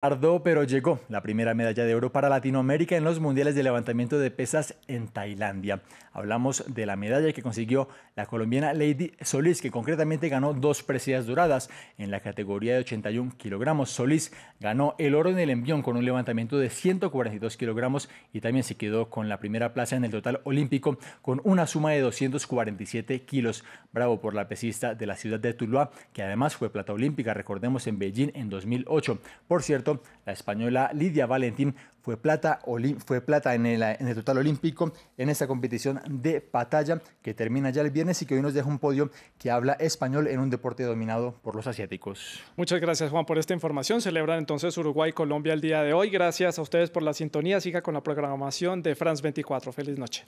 Tardó, pero llegó la primera medalla de oro para Latinoamérica en los Mundiales de Levantamiento de Pesas en Tailandia. Hablamos de la medalla que consiguió la colombiana Lady Solís, que concretamente ganó dos presidas doradas en la categoría de 81 kilogramos. Solís ganó el oro en el envión con un levantamiento de 142 kilogramos y también se quedó con la primera plaza en el total olímpico con una suma de 247 kilos. Bravo por la pesista de la ciudad de Tuluá, que además fue plata olímpica, recordemos, en Beijing en 2008. Por cierto, la española Lidia Valentín fue plata, fue plata en, el, total olímpico en esta competición de batalla que termina ya el viernes y que hoy nos deja un podio que habla español en un deporte dominado por los asiáticos. Muchas gracias Juan por esta información. Celebran entonces Uruguay y Colombia el día de hoy. Gracias a ustedes por la sintonía. Siga con la programación de France 24. Feliz noche.